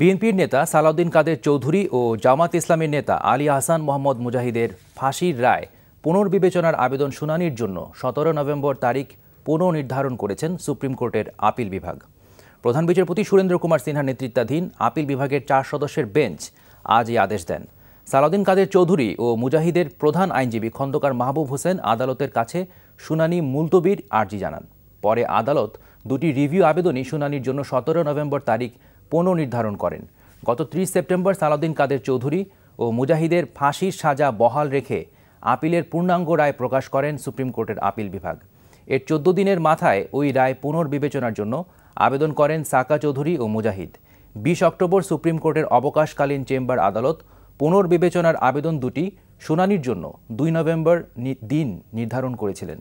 বিএনপির নেতা সালাউদ্দিন কাদের চৌধুরী ও জামাত ইসলামের নেতা আলী আহসান মোহাম্মদ মুজাহিদের ফাঁসির রায় পুনর্বিবেচনার আবেদন শুনানির জন্য সতেরো নভেম্বর তারিখ পুনর্নির্ধারণ করেছেন সুপ্রিম কোর্টের আপিল বিভাগ প্রধান বিচারপতি সুরেন্দ্র কুমার সিনহার নেতৃত্বাধীন আপিল বিভাগের চার সদস্যের বেঞ্চ আজ এই আদেশ দেন সালাউদ্দিন কাদের চৌধুরী ও মুজাহিদের প্রধান আইনজীবী খন্দকার মাহবুব হোসেন আদালতের কাছে শুনানি মুলতবির আর্জি জানান পরে আদালত দুটি রিভিউ আবেদনই শুনানির জন্য সতেরো নভেম্বর তারিখ পুনর্নির্ধারণ করেন গত ত্রিশ সেপ্টেম্বর সালাউদ্দিন কাদের চৌধুরী ও মুজাহিদের ফাঁসির সাজা বহাল রেখে আপিলের পূর্ণাঙ্গ রায় প্রকাশ করেন সুপ্রিম কোর্টের আপিল বিভাগ এর চোদ্দ দিনের মাথায় ওই রায় পুনর্বিবেচনার জন্য আবেদন করেন সাকা চৌধুরী ও মুজাহিদ বিশ অক্টোবর সুপ্রিম কোর্টের অবকাশকালীন চেম্বার আদালত পুনর্বিবেচনার আবেদন দুটি শুনানির জন্য দুই নভেম্বর দিন নির্ধারণ করেছিলেন